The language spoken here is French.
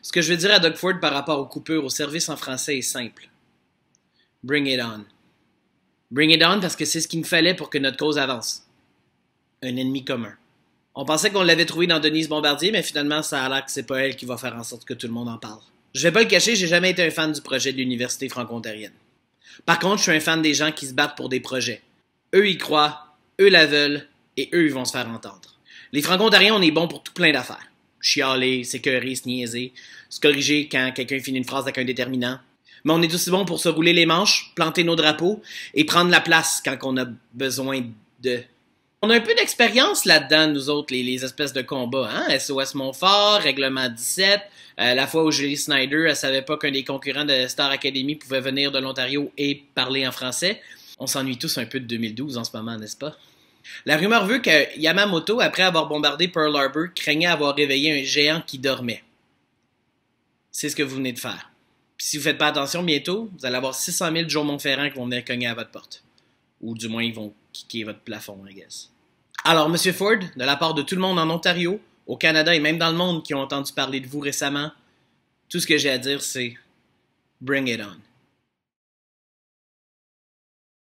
Ce que je veux dire à Doug Ford par rapport aux coupures au service en français est simple. Bring it on. Bring it on parce que c'est ce qu'il me fallait pour que notre cause avance. Un ennemi commun. On pensait qu'on l'avait trouvé dans Denise Bombardier, mais finalement, ça a l'air que c'est pas elle qui va faire en sorte que tout le monde en parle. Je vais pas le cacher, j'ai jamais été un fan du projet de l'université franco-ontarienne. Par contre, je suis un fan des gens qui se battent pour des projets. Eux y croient, eux la veulent, et eux ils vont se faire entendre. Les franco-ontariens, on est bons pour tout plein d'affaires chialer, s'écœurer, se niaiser, se corriger quand quelqu'un finit une phrase avec un déterminant. Mais on est aussi bon pour se rouler les manches, planter nos drapeaux et prendre la place quand on a besoin de. On a un peu d'expérience là-dedans, nous autres, les, espèces de combats. Hein? SOS Montfort, Règlement 17, euh, la fois où Julie Snyder, elle savait pas qu'un des concurrents de Star Academy pouvait venir de l'Ontario et parler en français. On s'ennuie tous un peu de 2012 en ce moment, n'est-ce pas? La rumeur veut que Yamamoto, après avoir bombardé Pearl Harbor, craignait avoir réveillé un géant qui dormait. C'est ce que vous venez de faire. Puis si vous ne faites pas attention, bientôt, vous allez avoir 600 000 Joe Montferrand qui vont venir cogner à votre porte. Ou du moins, ils vont kicker votre plafond, I guess. Alors, Monsieur Ford, de la part de tout le monde en Ontario, au Canada et même dans le monde qui ont entendu parler de vous récemment, tout ce que j'ai à dire, c'est Bring it on.